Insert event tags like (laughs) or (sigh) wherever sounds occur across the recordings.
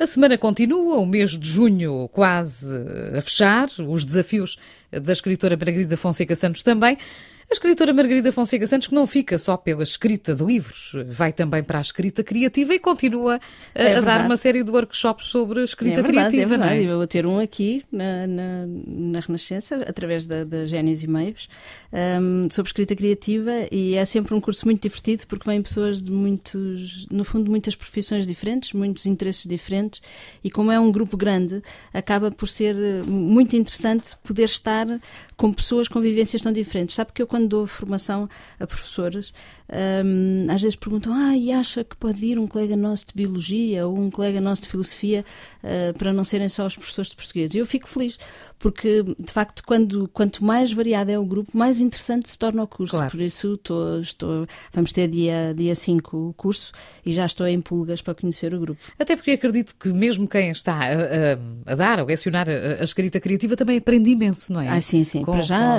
A semana continua, o mês de junho quase a fechar, os desafios da escritora Peregrina Fonseca Santos também. A escritora Margarida Fonseca Santos, que não fica só pela escrita de livros, vai também para a escrita criativa e continua a, eh, é a dar uma série de workshops sobre escrita é verdade, é criativa. É verdade, é? eu vou ter um aqui na, na, na Renascença, através da, da Génios e Meios, um, ehm, sobre escrita criativa e é sempre um curso muito divertido porque vêm pessoas de muitos, no fundo, muitas profissões diferentes, muitos interesses diferentes e como é um grupo grande, acaba por ser eh, muito interessante poder estar com pessoas com vivências tão diferentes. Sabe que eu, quando dou formação a professores, um, às vezes perguntam: ah, e acha que pode ir um colega nosso de biologia ou um colega nosso de filosofia uh, para não serem só os professores de português? E eu fico feliz, porque de facto, quando, quanto mais variado é o grupo, mais interessante se torna o curso. Claro. Por isso, estou, estou, vamos ter dia 5 dia cinco o curso e já estou em pulgas para conhecer o grupo. Até porque acredito que mesmo quem está a, a, a dar, a acionar a, a escrita criativa, também aprende imenso, não é? Ah, sim, sim. Com, para já,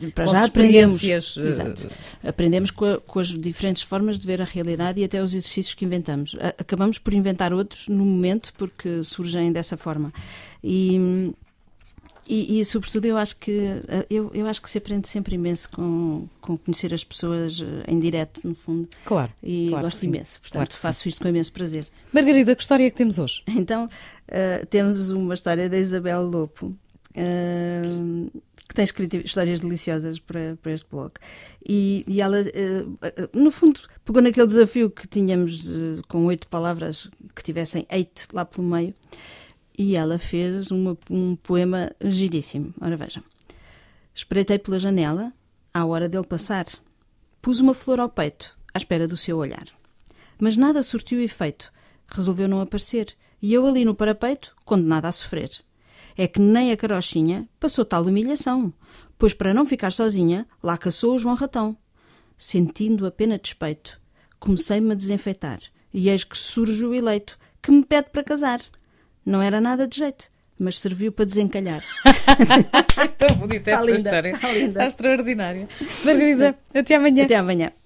com, eh, para já aprendemos experiências. Eh, Exato. Aprendemos com, a, com, as diferentes formas de ver a realidade e até os exercícios que inventamos. Acabamos por inventar outros no momento porque surgem dessa forma. E, e, e, sobretudo eu acho que eh, eu, eu acho que se aprende sempre imenso com, com conhecer as pessoas eh, em direto, no fundo. Claro. E claro gosto imenso. Portanto, claro faço sim. isto com imenso prazer. Margarida, que história é que temos hoje? Então, uh, temos uma história da Isabel Lopo. Uh, que tem escrito histórias deliciosas para, para este blog. E, e ela, eh, eh, no fundo, pegou naquele desafio que tínhamos eh, com oito palavras que tivessem eight lá pelo meio, e ela fez uma, um poema giríssimo. Ora vejam. Espreitei pela janela, à hora dele passar. Pus uma flor ao peito, à espera do seu olhar. Mas nada surtiu efeito. Resolveu não aparecer. E eu ali no parapeito, condenada a sofrer é que nem a carochinha passou tal humilhação, pois para não ficar sozinha, lá caçou o João Ratão. Sentindo a pena de despeito, comecei-me a desenfeitar, e eis que surge o eleito, que me pede para casar. Não era nada de jeito, mas serviu para desencalhar. (laughs) Tão bonita tá esta linda, história. Está, linda. está extraordinária. Margarida, até amanhã. Até amanhã.